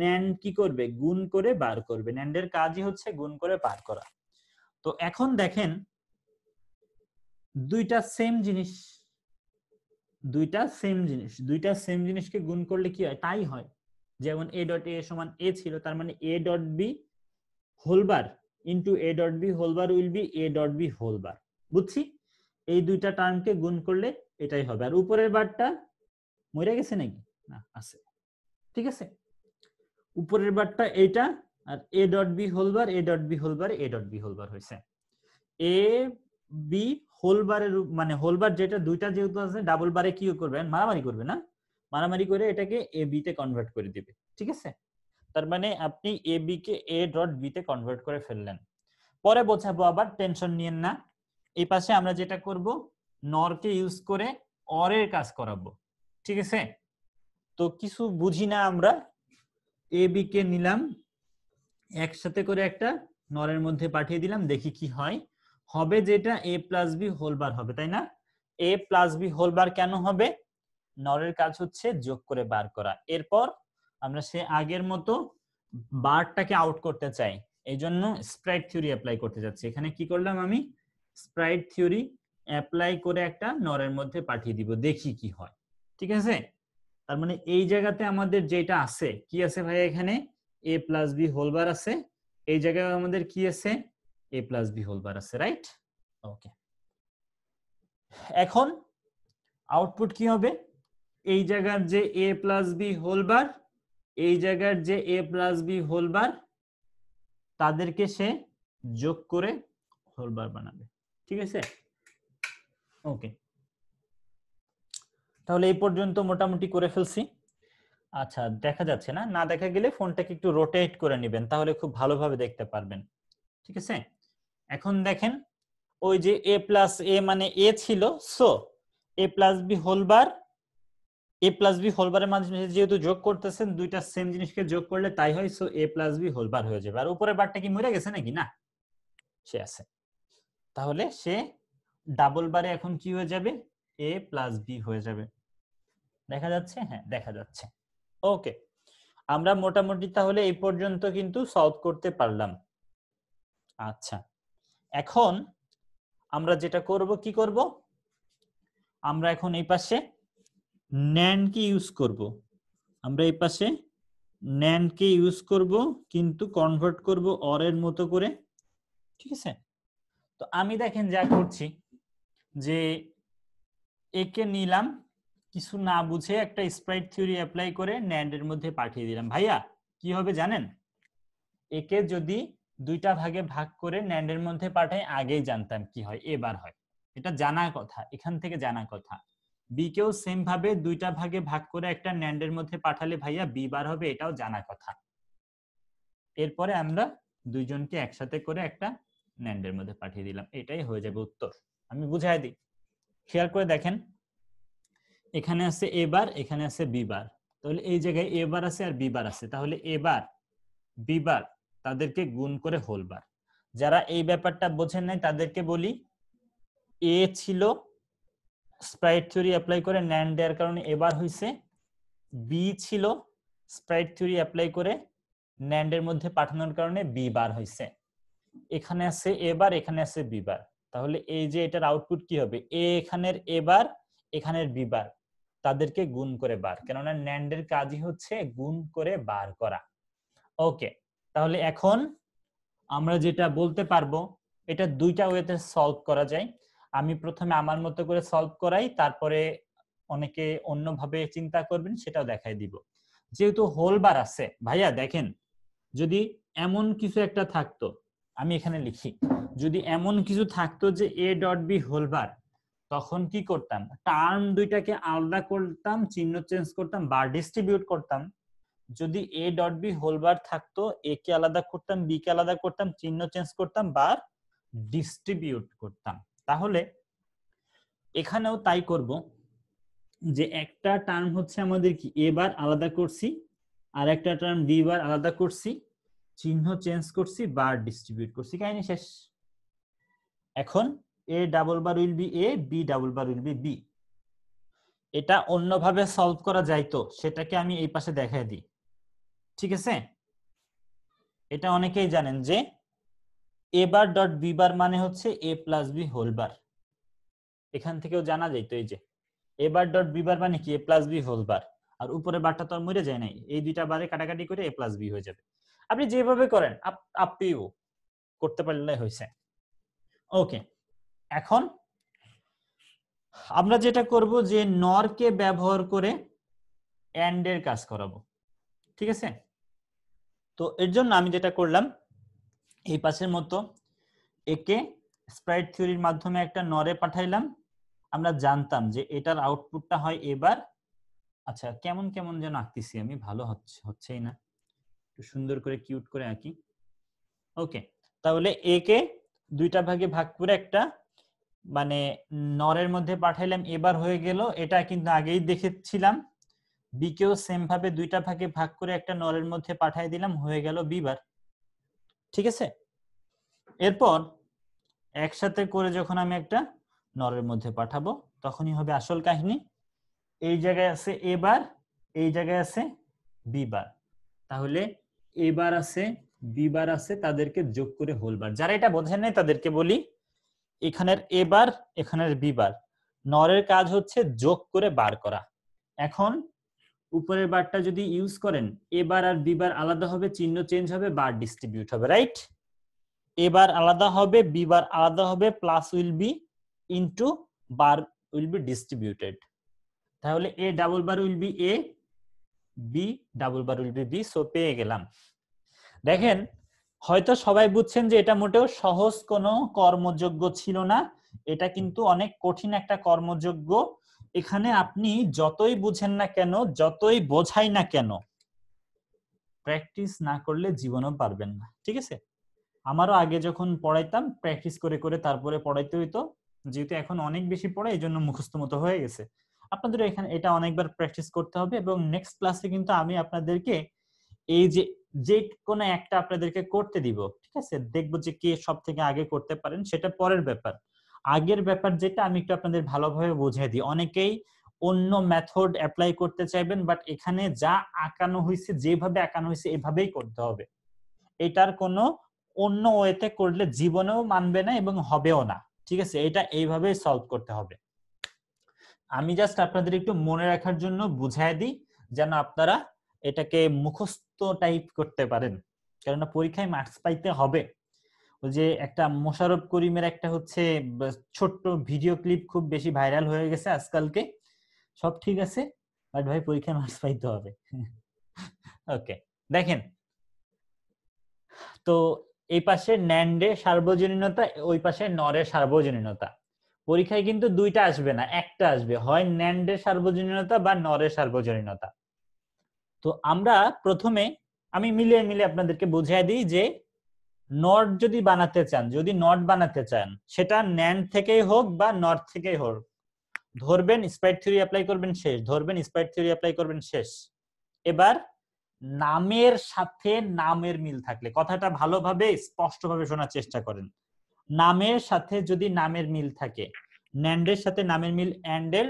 ন্যান্ড কি করবে গুণ করে বার করবে ন্যান্ডের কাজই হচ্ছে গুণ করে বার করা তো এখন দেখেন দুইটা সেম জিনিস দুইটা সেম জিনিস দুইটা সেম জিনিসকে গুণ করলে কি হয় তাই হয় যেমন এ ডট এ সমান এ ছিল তার মানে A dot B whole bar into A dot B whole bar will be A dot B whole bar বুঝছি এই দুইটা টার্মকে গুণ করলে এটাই হবে আর উপরের বারটা মরে গেছে নাকি না আছে ঠিক আছে উপরের বারটা এইটা আর A dot B whole bar A dot B whole bar A dot B whole bar হয়েছে এ বি হোলবারের মানে হোলবার যেটা দুইটা যেহেতু আছে ডাবল বারে কি করবেন মারামারি করবে না মারামারি করে এটাকে এ বিতে কনভার্ট করে দিবে ঠিক আছে তার মানে আপনি এ বি কে এ ডট বিতে কনভার্ট করে ফেললেন পরে বোঝাবো আবার টেনশন নিয়েন না এই পাশে আমরা যেটা করব নরকে ইউজ করে অরের কাজ করাবো ঠিক আছে তো কিছু বুঝি না আমরা এ বি কে নিলাম একসাথে করে একটা নরের মধ্যে পাঠিয়ে দিলাম দেখি কি হয় হবে যেটা এ প্লাস বি হোলবার হবে তাই না এ প্লাস বি হোলবার কেন হবে নরের কাজ হচ্ছে যোগ করে বার করা এরপর আমরা সে আগের মতো বারটাকে আউট করতে চাই এই জন্য স্প্রাইট থিওরি অ্যাপ্লাই করতে যাচ্ছি এখানে কি করলাম আমি স্প্রাইট থিওরি অ্যাপ্লাই করে একটা নরের মধ্যে পাঠিয়ে দিব দেখি কি হয় ঠিক আছে তার মানে এই জায়গাতে আমাদের যেটা আছে কি আছে ভাই এখানে এ প্লাস বি হোলবার আছে এই জায়গায় আমাদের কি আছে এ প্লাস বি হোলবার আছে রাইট ওকে এখন আউটপুট কি হবে এই জায়গার যে এ প্লাস বি হোলবার এই জায়গার যে এ প্লাস বি হোলবার তাদেরকে সে যোগ করে হোলবার বানাবে ঠিক আছে ওকে তাহলে এই পর্যন্ত মোটামুটি করে ফেলছি আচ্ছা দেখা যাচ্ছে না না দেখা গেলে ফোনটাকে একটু রোটেট করে নেবেন তাহলে খুব ভালোভাবে দেখতে পারবেন ঠিক আছে এখন দেখেন ওই যে এ প্লাস এ মানে এ ছিল so A plus B whole bar A plus B হোলবারের মাঝে যেহেতু যোগ করতেছেন দুইটা সেম জিনিসকে যোগ করলে তাই হয় so A plus B whole bar হয়ে যাবে আর উপরের বারটা কি মরে গেছে নাকি না সে আছে তাহলে সে ডাবল বারে এখন কি হয়ে যাবে এ প্লাস বি হয়ে যাবে দেখা যাচ্ছে হ্যাঁ দেখা যাচ্ছে ওকে আমরা মোটামুটি তাহলে এই পর্যন্ত কিন্তু সলভ করতে পারলাম আচ্ছা এখন আমরা যেটা করব কি করব আমরা এখন এই পাশে ন্যানকে ইউজ করব আমরা এই পাশে ন্যানকে ইউজ করব কিন্তু কনভার্ট করব অরের মতো করে ঠিক আছে তো আমি দেখেন যা করছি যে একে নিলাম কিছু না বুঝে একটা স্প্রাইট থিওরি অ্যাপ্লাই করে ন্যান্ডের মধ্যে পাঠিয়ে দিলাম ভাইয়া কি হবে জানেন একে যদি দুইটা ভাগে ভাগ করে ন্যান্ডের মধ্যে পাঠাই আগেই জানতাম কি হয় এবার হয় এটা জানা কথা এখান থেকে জানা কথা বি কেও সেম ভাবে দুইটা ভাগে ভাগ করে একটা ন্যান্ডের মধ্যে পাঠালে ভাইয়া বি বার হবে এটাও জানা কথা এরপরে আমরা দুইজনকে একসাথে করে একটা ন্যান্ডের মধ্যে পাঠিয়ে দিলাম এটাই হয়ে যাবে উত্তর আমি বুঝাই দিই খেয়াল করে দেখেন এখানে আছে এ বার এখানে আছে বি বার তাহলে এই জায়গায় এ বার আছে আর বি বার আছে তাহলে এ বার বি বার তাদেরকে গুণ করে হোল বার যারা এই ব্যাপারটা বোঝেন নাই তাদেরকে বলি এ ছিল স্প্রাইট থিওরি অ্যাপ্লাই করে ন্যান্ড দেওয়ার কারণে এবার হয়েছে বি ছিল স্প্রাইট থিওরি অ্যাপ্লাই করে ন্যান্ডের মধ্যে পাঠানোর কারণে বি বার হয়েছে এখানে আছে এ বার এখানে আছে বি বার তাহলে এই যে এটার আউটপুট কি হবে এ এখানের এ বার এখানের বি বার তাদেরকে গুণ করে বার কেননা ন্যান্ডের কাজই হচ্ছে গুণ করে বার করা ওকে তাহলে এখন আমরা যেটা বলতে পারবো এটা দুইটা ওয়েতে সলভ করা যায় আমি প্রথমে আমার মতো করে সলভ করাই তারপরে অনেকে অন্যভাবে চিন্তা করবেন সেটাও দেখাই দিব যেহেতু হোল বার আছে ভাইয়া দেখেন যদি এমন কিছু একটা থাকতো আমি এখানে লিখি যদি এমন কিছু থাকতো যে A dot B whole bar তখন কি করতাম টার্ম দুইটাকে আলাদা করতাম চিহ্ন চেঞ্জ করতাম বার ডিস্ট্রিবিউট করতাম যদি A dot B whole bar থাকতো এ কে আলাদা করতাম বি কে আলাদা করতাম চিহ্ন চেঞ্জ করতাম বার ডিস্ট্রিবিউট করতাম তাহলে এখানেও তাই করব যে একটা টার্ম হচ্ছে আমাদের কি এবার আলাদা করছি আর একটা টার্ম বি বার আলাদা করছি চিহ্ন চেঞ্জ করছি বার ডিস্ট্রিবিউট করছি কাহিনী শেষ এখন A double bar will be A B double bar will be B এটা অন্যভাবে সলভ করা যাইতো সেটাকে আমি এই পাশে দেখাই দিই ঠিক আছে এটা অনেকেই জানেন যে এবার ডট বি বার মানে হচ্ছে A plus B whole bar এখান থেকেও জানা যায় তো এই যে এবার ডট বি বার মানে কি A plus B whole bar আর উপরে বারটা তো আর মরে যায় নাই এই দুইটা বারে কাটাকাটি করে এ প্লাস বি হয়ে যাবে আপনি যেভাবে করেন আপনিও করতে পারলে হয়েছে ওকে এখন আমরা যেটা করব যে নরকে ব্যবহার করে অ্যান্ডের কাজ করাবো ঠিক আছে তো এর জন্য আমি যেটা করলাম এই পাশের মতো একে স্প্রাইট থিওরির মাধ্যমে একটা নরে পাঠাইলাম আমরা জানতাম যে এটার আউটপুটটা হয় এবার আচ্ছা কেমন কেমন যেন আঁকতেছি আমি ভালো হচ্ছে হচ্ছেই না একটু সুন্দর করে কিউট করে আঁকি ওকে তাহলে একে দুইটা ভাগে ভাগ করে একটা মানে নরের মধ্যে পাঠাইলাম এবার হয়ে গেল এটা কিন্তু আগেই দেখেছিলাম বি কেও সেম ভাবে দুইটা ভাগে ভাগ করে একটা নরের মধ্যে পাঠাই দিলাম হয়ে গেল বিবার ঠিক আছে এরপর একসাথে করে যখন আমি একটা নরের মধ্যে পাঠাবো তখনই হবে আসল কাহিনী এই জায়গায় আছে এবার এই জায়গায় আছে বিবার তাহলে এবার আছে বিবার আছে তাদেরকে যোগ করে হোলবার যারা এটা বোঝেন নাই তাদেরকে বলি এখানের এবার এখানের বিবার নরের কাজ হচ্ছে যোগ করে বার করা এখন উপরের বারটা যদি ইউজ করেন এবার আর বিবার আলাদা হবে চিহ্ন চেঞ্জ হবে বার ডিস্ট্রিবিউট হবে রাইট এবার আলাদা হবে বিবার আলাদা হবে plus will be into bar will be distributed তাহলে A double bar will be A B double bar will be B so পেয়ে গেলাম দেখেন হয়তো সবাই বুঝছেন যে এটা মোটেও সহজ কোনো কর্মযোগ্য ছিল না এটা কিন্তু অনেক কঠিন একটা কর্মযোগ্য এখানে আপনি যতই বুঝেন না কেন যতই বোঝাই না কেন প্র্যাকটিস না করলে জীবনও পারবেন না ঠিক আছে আমারও আগে যখন পড়াইতাম প্র্যাকটিস করে করে তারপরে পড়াইতে হইতো যেহেতু এখন অনেক বেশি পড়ে এই জন্য মুখস্থ মতো হয়ে গেছে আপনাদের এখানে এটা অনেকবার প্র্যাকটিস করতে হবে এবং নেক্সট ক্লাসে কিন্তু আমি আপনাদেরকে এই যে যে কোনো একটা আপনাদেরকে করতে দিব ঠিক আছে দেখবো যে কে সব থেকে আগে করতে পারেন সেটা পরের ব্যাপার আগের ব্যাপার যেটা আমি একটু আপনাদের ভালোভাবে বুঝিয়ে দিই অনেকেই অন্য মেথড অ্যাপ্লাই করতে চাইবেন বাট এখানে যা আঁকানো হয়েছে যেভাবে আঁকানো হয়েছে এভাবেই করতে হবে এটার কোনো অন্য ওয়েতে করলে জীবনেও মানবে না এবং হবেও না ঠিক আছে এটা এইভাবেই সলভ করতে হবে আমি জাস্ট আপনাদের একটু মনে রাখার জন্য বুঝাই দিই যেন আপনারা এটাকে মুখস্থ টাইপ করতে পারেন কেননা পরীক্ষায় মার্কস পাইতে হবে যে একটা মোশারফ করিমের একটা হচ্ছে ছোট্ট ভিডিও ক্লিপ খুব বেশি ভাইরাল হয়ে গেছে আজকালকে সব ঠিক আছে বাট ভাই পরীক্ষা মার্কস পাইতে হবে ওকে দেখেন তো এই পাশে ন্যান্ডে সার্বজনীনতা ওই পাশে নরের সার্বজনীনতা পরীক্ষায় কিন্তু দুইটা আসবে না একটা আসবে হয় ন্যান্ডের সার্বজনীনতা বা নরের সার্বজনীনতা তো আমরা প্রথমে আমি মিলে মিলে আপনাদেরকে বুঝিয়ে দিই যে নট যদি বানাতে চান যদি নট বানাতে চান সেটা ন্যান্ড থেকেই হোক বা নর্থ থেকেই হোক ধরবেন স্প্রাইট থিওরি অ্যাপ্লাই করবেন শেষ ধরবেন স্প্রাইট থিওরি অ্যাপ্লাই করবেন শেষ এবার নামের সাথে নামের মিল থাকলে কথাটা ভালোভাবে স্পষ্টভাবে শোনার চেষ্টা করেন নামের সাথে যদি নামের মিল থাকে ন্যান্ডের সাথে নামের মিল অ্যান্ডের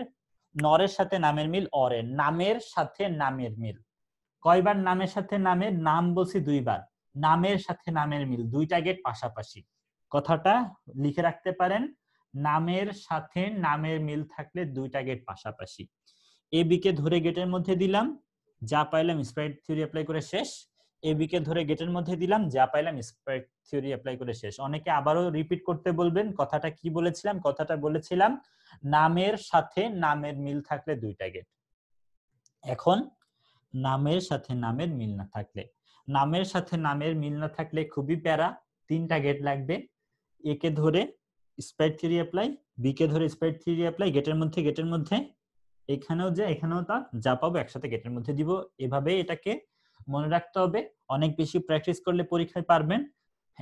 নরের সাথে নামের মিল অরের নামের সাথে নামের মিল কয়বার নামের সাথে নামের নাম বলছি দুইবার নামের সাথে নামের মিল দুইটা গেট পাশাপাশি কথাটা লিখে রাখতে পারেন নামের সাথে নামের মিল থাকলে দুইটা গেট পাশাপাশি এ বিকে ধরে গেটের মধ্যে দিলাম যা পাইলাম স্প্রাইট থিওরি অ্যাপ্লাই করে শেষ এ বিকে ধরে গেটের মধ্যে দিলাম যা পাইলাম স্প্রাইট থিওরি অ্যাপ্লাই করে শেষ অনেকে আবারও রিপিট করতে বলবেন কথাটা কি বলেছিলাম কথাটা বলেছিলাম নামের সাথে নামের মিল থাকলে দুইটা গেট এখন নামের সাথে নামের মিল না থাকলে নামের সাথে নামের মিল না থাকলে খুবই প্যারা তিনটা গেট লাগবে এ কে ধরে স্প্রাইট থ্রি অ্যাপ্লাই বি কে ধরে স্প্রাইট থ্রি অ্যাপ্লাই গেটের মধ্যে গেটের মধ্যে এখানেও যে এখানেও তা যা পাবো একসাথে গেটের মধ্যে দিব এভাবে এটাকে মনে রাখতে হবে অনেক বেশি প্র্যাকটিস করলে পরীক্ষায় পারবেন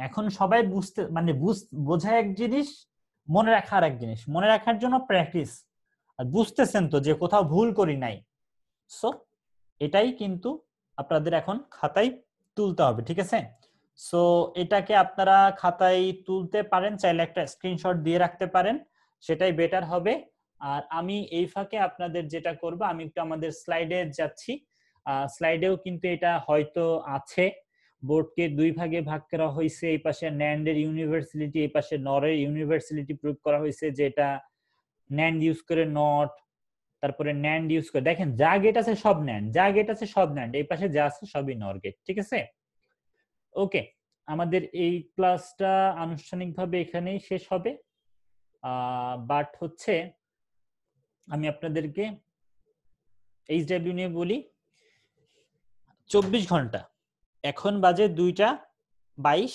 এখন সবাই বুঝতে মানে বোঝা এক জিনিস মনে রাখা আর এক জিনিস মনে রাখার জন্য প্র্যাকটিস আর বুঝতেছেন তো যে কোথাও ভুল করি নাই সো এটাই কিন্তু আপনাদের এখন খাতায় তুলতে হবে ঠিক আছে সো এটাকে আপনারা খাতায় তুলতে পারেন চাইলে একটা স্ক্রিনশট দিয়ে রাখতে পারেন সেটাই বেটার হবে আর আমি এই ফাঁকে আপনাদের যেটা করব আমি একটু আমাদের স্লাইডে যাচ্ছি স্লাইডেও কিন্তু এটা হয়তো আছে বোর্ডকে দুই ভাগে ভাগ করা হয়েছে এই পাশে ন্যান্ডের ইউনিভার্সিটি এই পাশে নরের ইউনিভার্সিটি প্রয়োগ করা হয়েছে যেটা ন্যান্ড ইউজ করে নট তারপরে ন্যান্ড ইউজ করে দেখেন যা গেট আছে সব ন্যান্ড যা গেট আছে সব ন্যান্ড এই পাশে যা আছে সবই নর গেট ঠিক আছে ওকে আমাদের এই ক্লাসটা আনুষ্ঠানিকভাবে এখানেই শেষ হবে বাট হচ্ছে আমি আপনাদেরকে এইচ ডাব্লিউ নিয়ে বলি চব্বিশ ঘন্টা এখন বাজে দুইটা বাইশ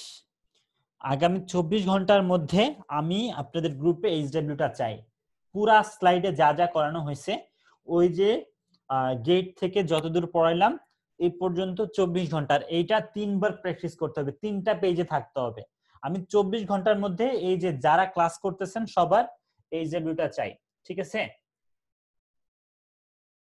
আগামী চব্বিশ ঘন্টার মধ্যে আমি আপনাদের গ্রুপে এইচ ডাব্লিউটা চাই পুরা স্লাইডে যা যা করানো হয়েছে ওই যে গেট থেকে যতদূর পড়াইলাম এই পর্যন্ত চব্বিশ ঘন্টার এইটা তিনবার প্র্যাকটিস করতে হবে তিনটা পেজে থাকতে হবে আমি চব্বিশ ঘন্টার মধ্যে এই যে যারা ক্লাস করতেছেন সবার এই যে দুটা চাই ঠিক আছে